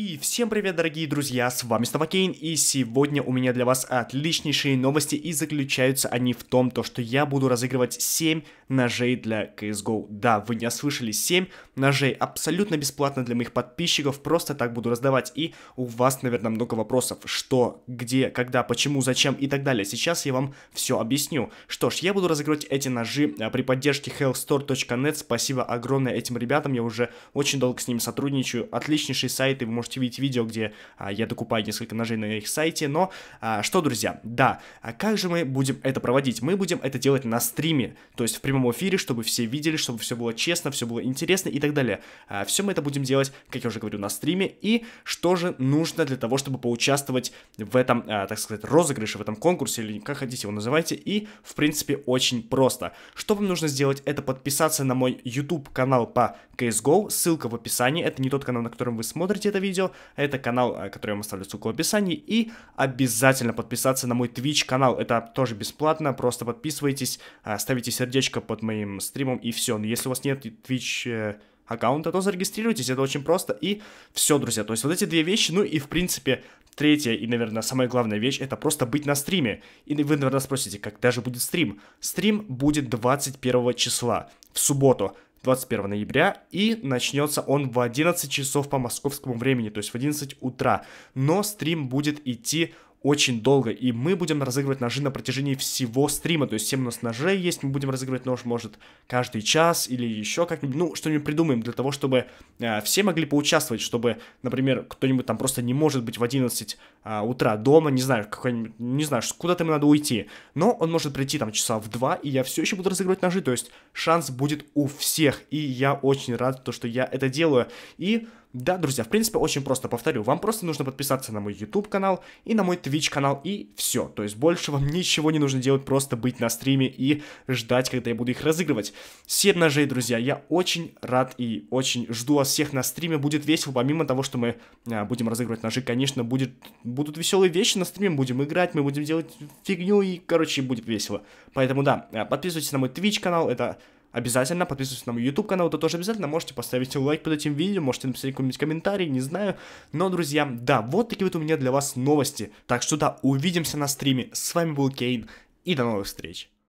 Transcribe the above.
И всем привет, дорогие друзья, с вами снова Кейн, и сегодня у меня для вас отличнейшие новости, и заключаются они в том, то, что я буду разыгрывать 7 ножей для CSGO. Да, вы не ослышали, 7 ножей абсолютно бесплатно для моих подписчиков, просто так буду раздавать, и у вас, наверное, много вопросов, что, где, когда, почему, зачем и так далее. Сейчас я вам все объясню. Что ж, я буду разыгрывать эти ножи а, при поддержке hellstore.net, спасибо огромное этим ребятам, я уже очень долго с ними сотрудничаю, отличнейший сайт, и вы можете можете видеть видео, где а, я докупаю несколько ножей на их сайте. Но а, что, друзья, да, а как же мы будем это проводить? Мы будем это делать на стриме, то есть в прямом эфире, чтобы все видели, чтобы все было честно, все было интересно и так далее. А, все мы это будем делать, как я уже говорю, на стриме. И что же нужно для того, чтобы поучаствовать в этом, а, так сказать, розыгрыше, в этом конкурсе, или как хотите его называйте. И, в принципе, очень просто. Что вам нужно сделать, это подписаться на мой YouTube-канал по CSGO, ссылка в описании, это не тот канал, на котором вы смотрите это видео, видео, это канал, э, который я вам оставлю ссылку в описании, и обязательно подписаться на мой Twitch канал, это тоже бесплатно, просто подписывайтесь, э, ставите сердечко под моим стримом и все. Но если у вас нет Twitch э, аккаунта, то зарегистрируйтесь, это очень просто. И все, друзья, то есть вот эти две вещи, ну и в принципе третья и, наверное, самая главная вещь, это просто быть на стриме. И вы, наверное, спросите, когда же будет стрим? Стрим будет 21 числа, в субботу. 21 ноября, и начнется он в 11 часов по московскому времени, то есть в 11 утра. Но стрим будет идти очень долго, и мы будем разыгрывать ножи на протяжении всего стрима, то есть 7 у нас ножей есть, мы будем разыгрывать нож, может, каждый час или еще как-нибудь, ну, что-нибудь придумаем для того, чтобы э, все могли поучаствовать, чтобы, например, кто-нибудь там просто не может быть в 11 э, а, утра дома, не знаю, какой-нибудь, не знаю, куда-то ему надо уйти, но он может прийти там часа в 2, и я все еще буду разыгрывать ножи, то есть шанс будет у всех, и я очень рад, то, что я это делаю, и да, друзья, в принципе, очень просто, повторю, вам просто нужно подписаться на мой YouTube канал и на мой Twitch канал, и все. То есть больше вам ничего не нужно делать, просто быть на стриме и ждать, когда я буду их разыгрывать. 7 ножей, друзья, я очень рад и очень жду вас всех на стриме, будет весело, помимо того, что мы а, будем разыгрывать ножи, конечно, будет, будут веселые вещи на стриме, будем играть, мы будем делать фигню и, короче, будет весело. Поэтому да, а, подписывайтесь на мой Twitch канал, это Обязательно подписывайтесь на мой YouTube канал, это тоже обязательно можете поставить лайк под этим видео, можете написать какой-нибудь комментарий, не знаю. Но, друзья, да, вот такие вот у меня для вас новости. Так что да, увидимся на стриме. С вами был Кейн, и до новых встреч.